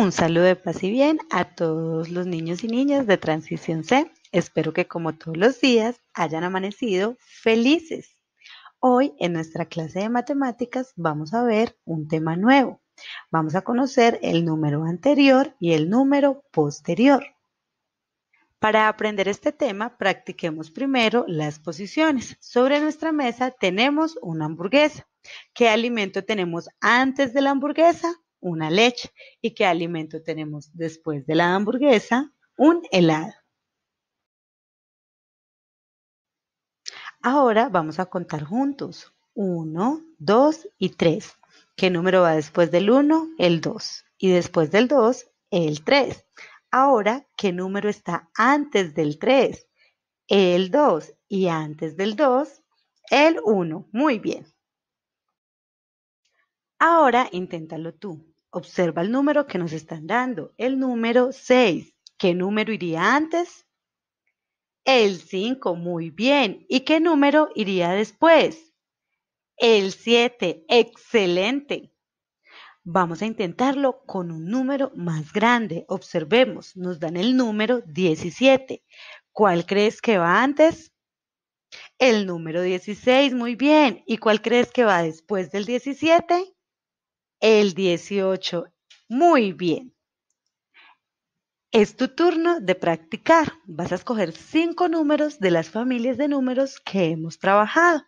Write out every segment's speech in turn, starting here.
Un saludo de paz y bien a todos los niños y niñas de Transición C. Espero que como todos los días hayan amanecido felices. Hoy en nuestra clase de matemáticas vamos a ver un tema nuevo. Vamos a conocer el número anterior y el número posterior. Para aprender este tema, practiquemos primero las posiciones. Sobre nuestra mesa tenemos una hamburguesa. ¿Qué alimento tenemos antes de la hamburguesa? una leche. ¿Y qué alimento tenemos después de la hamburguesa? Un helado. Ahora vamos a contar juntos. 1, 2 y 3. ¿Qué número va después del 1? El 2. Y después del 2, el 3. Ahora, ¿qué número está antes del 3? El 2. Y antes del 2, el 1. Muy bien. Ahora inténtalo tú. Observa el número que nos están dando, el número 6. ¿Qué número iría antes? El 5, muy bien. ¿Y qué número iría después? El 7, excelente. Vamos a intentarlo con un número más grande. Observemos, nos dan el número 17. ¿Cuál crees que va antes? El número 16, muy bien. ¿Y cuál crees que va después del 17? El 18. Muy bien. Es tu turno de practicar. Vas a escoger cinco números de las familias de números que hemos trabajado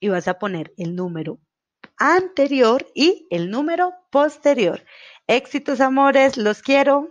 y vas a poner el número anterior y el número posterior. Éxitos, amores, los quiero.